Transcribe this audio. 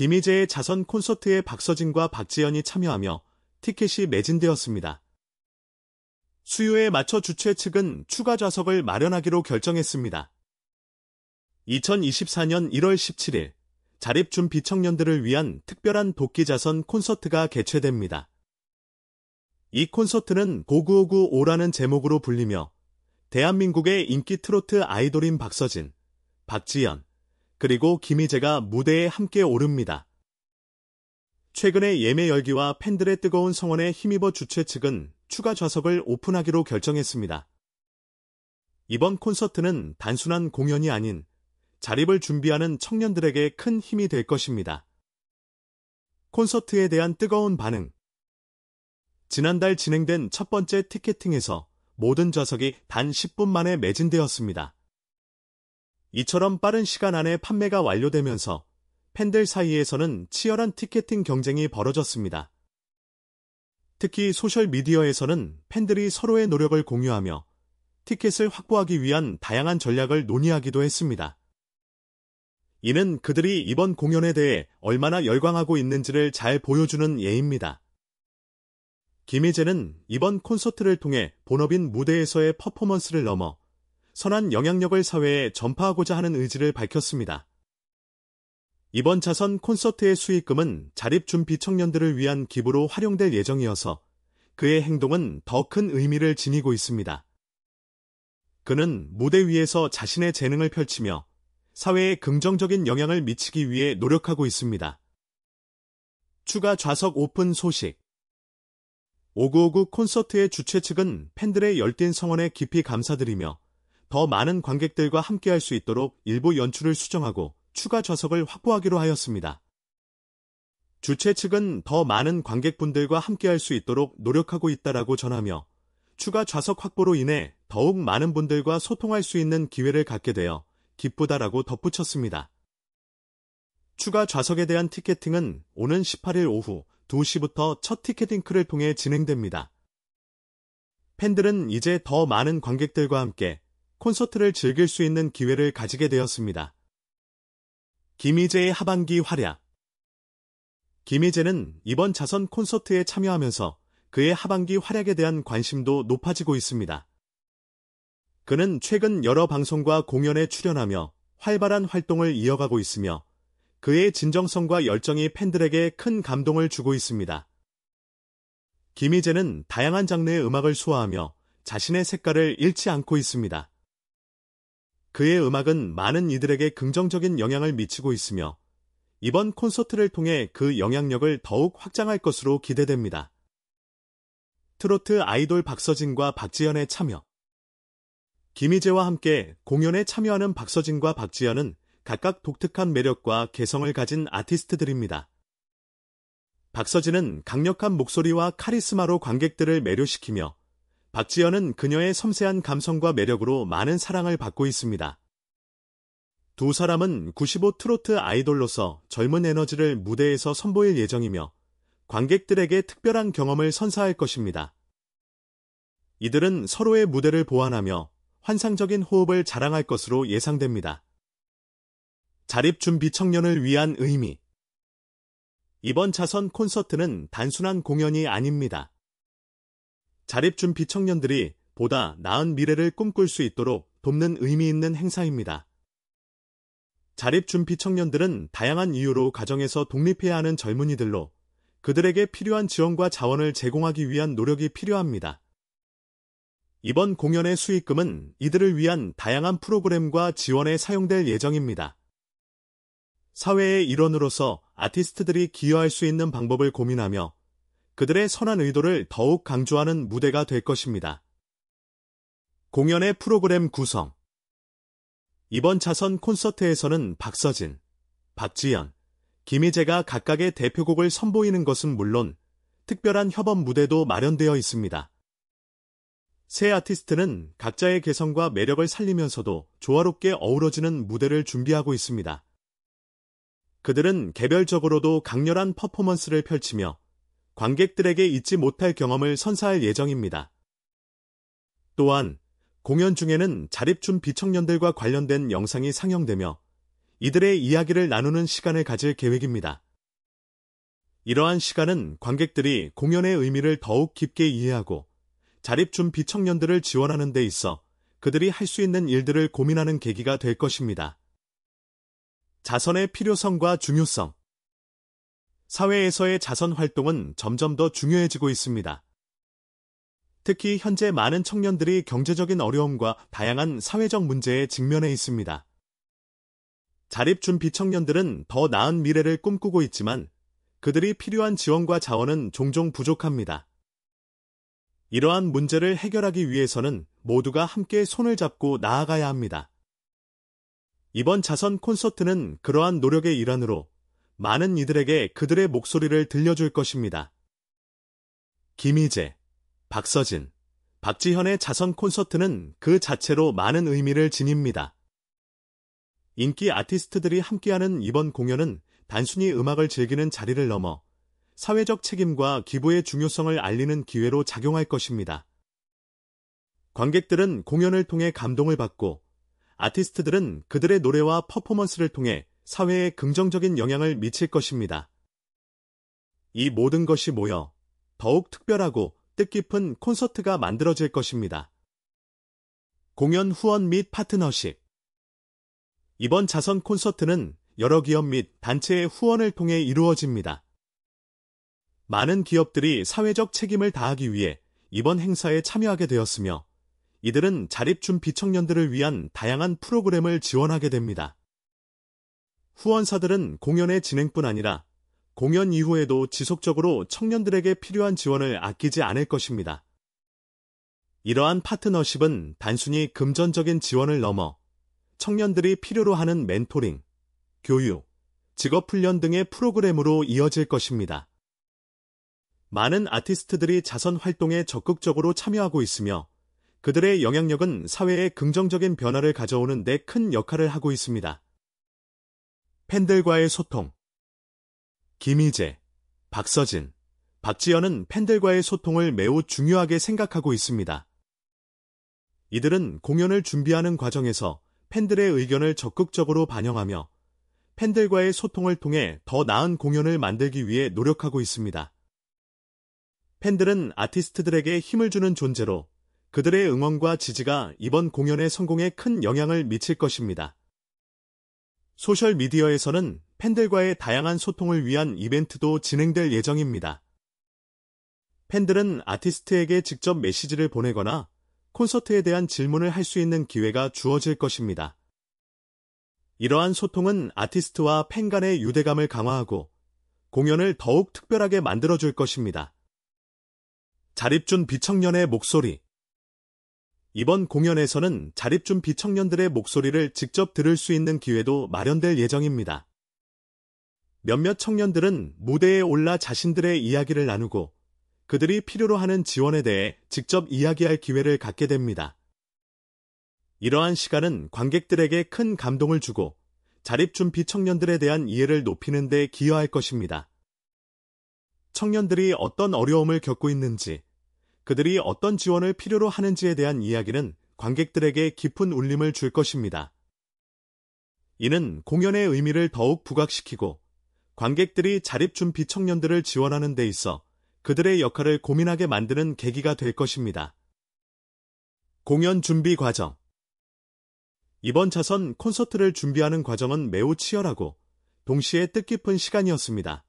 김희재의 자선 콘서트에 박서진과 박지연이 참여하며 티켓이 매진되었습니다. 수요에 맞춰 주최 측은 추가 좌석을 마련하기로 결정했습니다. 2024년 1월 17일 자립준비 청년들을 위한 특별한 도끼자선 콘서트가 개최됩니다. 이 콘서트는 고 9995라는 제목으로 불리며 대한민국의 인기 트로트 아이돌인 박서진, 박지연, 그리고 김희재가 무대에 함께 오릅니다. 최근의 예매 열기와 팬들의 뜨거운 성원에 힘입어 주최 측은 추가 좌석을 오픈하기로 결정했습니다. 이번 콘서트는 단순한 공연이 아닌 자립을 준비하는 청년들에게 큰 힘이 될 것입니다. 콘서트에 대한 뜨거운 반응 지난달 진행된 첫 번째 티켓팅에서 모든 좌석이 단 10분 만에 매진되었습니다. 이처럼 빠른 시간 안에 판매가 완료되면서 팬들 사이에서는 치열한 티켓팅 경쟁이 벌어졌습니다. 특히 소셜미디어에서는 팬들이 서로의 노력을 공유하며 티켓을 확보하기 위한 다양한 전략을 논의하기도 했습니다. 이는 그들이 이번 공연에 대해 얼마나 열광하고 있는지를 잘 보여주는 예입니다. 김희재는 이번 콘서트를 통해 본업인 무대에서의 퍼포먼스를 넘어 선한 영향력을 사회에 전파하고자 하는 의지를 밝혔습니다. 이번 자선 콘서트의 수익금은 자립준비 청년들을 위한 기부로 활용될 예정이어서 그의 행동은 더 큰 의미를 지니고 있습니다. 그는 무대 위에서 자신의 재능을 펼치며 사회에 긍정적인 영향을 미치기 위해 노력하고 있습니다. 추가 좌석 오픈 소식 5959 콘서트의 주최 측은 팬들의 열띤 성원에 깊이 감사드리며 더 많은 관객들과 함께할 수 있도록 일부 연출을 수정하고 추가 좌석을 확보하기로 하였습니다. 주최 측은 더 많은 관객분들과 함께할 수 있도록 노력하고 있다라고 전하며 추가 좌석 확보로 인해 더욱 많은 분들과 소통할 수 있는 기회를 갖게 되어 기쁘다라고 덧붙였습니다. 추가 좌석에 대한 티켓팅은 오는 18일 오후 2시부터 첫 티켓팅크를 통해 진행됩니다. 팬들은 이제 더 많은 관객들과 함께 콘서트를 즐길 수 있는 기회를 가지게 되었습니다. 김희재의 하반기 활약 김희재는 이번 자선 콘서트에 참여하면서 그의 하반기 활약에 대한 관심도 높아지고 있습니다. 그는 최근 여러 방송과 공연에 출연하며 활발한 활동을 이어가고 있으며 그의 진정성과 열정이 팬들에게 큰 감동을 주고 있습니다. 김희재는 다양한 장르의 음악을 소화하며 자신의 색깔을 잃지 않고 있습니다. 그의 음악은 많은 이들에게 긍정적인 영향을 미치고 있으며 이번 콘서트를 통해 그 영향력을 더욱 확장할 것으로 기대됩니다. 트로트 아이돌 박서진과 박지연의 참여 김희재와 함께 공연에 참여하는 박서진과 박지연은 각각 독특한 매력과 개성을 가진 아티스트들입니다. 박서진은 강력한 목소리와 카리스마로 관객들을 매료시키며 박지연은 그녀의 섬세한 감성과 매력으로 많은 사랑을 받고 있습니다. 두 사람은 95 트로트 아이돌로서 젊은 에너지를 무대에서 선보일 예정이며 관객들에게 특별한 경험을 선사할 것입니다. 이들은 서로의 무대를 보완하며 환상적인 호흡을 자랑할 것으로 예상됩니다. 자립준비 청년을 위한 의미 이번 차선 콘서트는 단순한 공연이 아닙니다. 자립준비 청년들이 보다 나은 미래를 꿈꿀 수 있도록 돕는 의미 있는 행사입니다. 자립준비 청년들은 다양한 이유로 가정에서 독립해야 하는 젊은이들로 그들에게 필요한 지원과 자원을 제공하기 위한 노력이 필요합니다. 이번 공연의 수익금은 이들을 위한 다양한 프로그램과 지원에 사용될 예정입니다. 사회의 일원으로서 아티스트들이 기여할 수 있는 방법을 고민하며 그들의 선한 의도를 더욱 강조하는 무대가 될 것입니다. 공연의 프로그램 구성 이번 차선 콘서트에서는 박서진, 박지연, 김희재가 각각의 대표곡을 선보이는 것은 물론 특별한 협업 무대도 마련되어 있습니다. 새 아티스트는 각자의 개성과 매력을 살리면서도 조화롭게 어우러지는 무대를 준비하고 있습니다. 그들은 개별적으로도 강렬한 퍼포먼스를 펼치며 관객들에게 잊지 못할 경험을 선사할 예정입니다. 또한 공연 중에는 자립춘 비청년들과 관련된 영상이 상영되며 이들의 이야기를 나누는 시간을 가질 계획입니다. 이러한 시간은 관객들이 공연의 의미를 더욱 깊게 이해하고 자립준 비청년들을 지원하는 데 있어 그들이 할 수 있는 일들을 고민하는 계기가 될 것입니다. 자선의 필요성과 중요성 사회에서의 자선 활동은 점점 더 중요해지고 있습니다. 특히 현재 많은 청년들이 경제적인 어려움과 다양한 사회적 문제에 직면해 있습니다. 자립준비 청년들은 더 나은 미래를 꿈꾸고 있지만 그들이 필요한 지원과 자원은 종종 부족합니다. 이러한 문제를 해결하기 위해서는 모두가 함께 손을 잡고 나아가야 합니다. 이번 자선 콘서트는 그러한 노력의 일환으로 많은 이들에게 그들의 목소리를 들려줄 것입니다. 김희재, 박서진, 박지현의 자선 콘서트는 그 자체로 많은 의미를 지닙니다. 인기 아티스트들이 함께하는 이번 공연은 단순히 음악을 즐기는 자리를 넘어 사회적 책임과 기부의 중요성을 알리는 기회로 작용할 것입니다. 관객들은 공연을 통해 감동을 받고 아티스트들은 그들의 노래와 퍼포먼스를 통해 사회에 긍정적인 영향을 미칠 것입니다. 이 모든 것이 모여 더욱 특별하고 뜻깊은 콘서트가 만들어질 것입니다. 공연 후원 및 파트너십 이번 자선 콘서트는 여러 기업 및 단체의 후원을 통해 이루어집니다. 많은 기업들이 사회적 책임을 다하기 위해 이번 행사에 참여하게 되었으며 이들은 자립준 비청년들을 위한 다양한 프로그램을 지원하게 됩니다. 후원사들은 공연의 진행뿐 아니라 공연 이후에도 지속적으로 청년들에게 필요한 지원을 아끼지 않을 것입니다. 이러한 파트너십은 단순히 금전적인 지원을 넘어 청년들이 필요로 하는 멘토링, 교육, 직업훈련 등의 프로그램으로 이어질 것입니다. 많은 아티스트들이 자선 활동에 적극적으로 참여하고 있으며 그들의 영향력은 사회에 긍정적인 변화를 가져오는 데 큰 역할을 하고 있습니다. 팬들과의 소통 김희재, 박서진, 박지연은 팬들과의 소통을 매우 중요하게 생각하고 있습니다. 이들은 공연을 준비하는 과정에서 팬들의 의견을 적극적으로 반영하며 팬들과의 소통을 통해 더 나은 공연을 만들기 위해 노력하고 있습니다. 팬들은 아티스트들에게 힘을 주는 존재로 그들의 응원과 지지가 이번 공연의 성공에 큰 영향을 미칠 것입니다. 소셜미디어에서는 팬들과의 다양한 소통을 위한 이벤트도 진행될 예정입니다. 팬들은 아티스트에게 직접 메시지를 보내거나 콘서트에 대한 질문을 할 수 있는 기회가 주어질 것입니다. 이러한 소통은 아티스트와 팬 간의 유대감을 강화하고 공연을 더욱 특별하게 만들어줄 것입니다. 자립준 비청년의 목소리 이번 공연에서는 자립준비 청년들의 목소리를 직접 들을 수 있는 기회도 마련될 예정입니다. 몇몇 청년들은 무대에 올라 자신들의 이야기를 나누고 그들이 필요로 하는 지원에 대해 직접 이야기할 기회를 갖게 됩니다. 이러한 시간은 관객들에게 큰 감동을 주고 자립준비 청년들에 대한 이해를 높이는 데 기여할 것입니다. 청년들이 어떤 어려움을 겪고 있는지, 그들이 어떤 지원을 필요로 하는지에 대한 이야기는 관객들에게 깊은 울림을 줄 것입니다. 이는 공연의 의미를 더욱 부각시키고 관객들이 자립준비 청년들을 지원하는 데 있어 그들의 역할을 고민하게 만드는 계기가 될 것입니다. 공연 준비 과정 이번 차선 콘서트를 준비하는 과정은 매우 치열하고 동시에 뜻깊은 시간이었습니다.